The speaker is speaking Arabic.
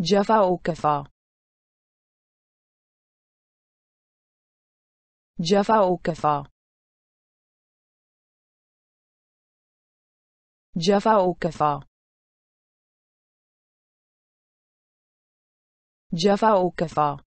جفا وكفى جفا وكفى جفا وكفى جفا وكفى